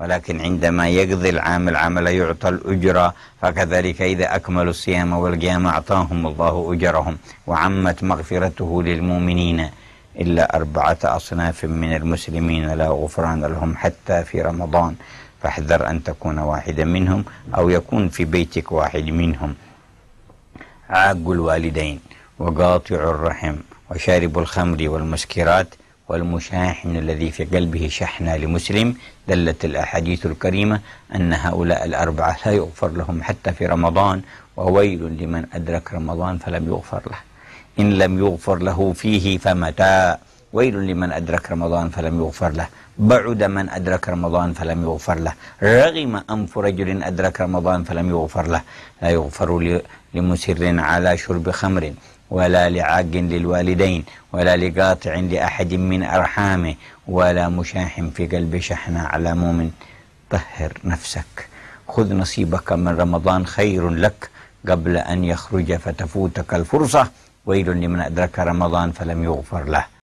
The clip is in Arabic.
ولكن عندما يقضي العام العمل يعطى الأجرة فكذلك إذا أكملوا الصيام والقيام أعطاهم الله أجرهم وعمت مغفرته للمؤمنين إلا أربعة أصناف من المسلمين لا غفران لهم حتى في رمضان فاحذر أن تكون واحدا منهم أو يكون في بيتك واحد منهم عاق الوالدين وقاطع الرحم وشارب الخمر والمسكرات والمشاحن الذي في قلبه شحنة لمسلم دلت الأحاديث الكريمة أن هؤلاء الأربعة لا يغفر لهم حتى في رمضان وويل لمن أدرك رمضان فلم يغفر له إن لم يغفر له فيه فمتى ويل لمن أدرك رمضان فلم يغفر له بعد من أدرك رمضان فلم يغفر له رغم أنف رجل أدرك رمضان فلم يغفر له لا يغفر لمسر على شرب خمر ولا لعاق للوالدين ولا لقاطع لأحد من أرحامه ولا مشاحم في قلب شحنة على مؤمن طهر نفسك خذ نصيبك من رمضان خير لك قبل أن يخرج فتفوتك الفرصة ويل لمن أدرك رمضان فلم يغفر له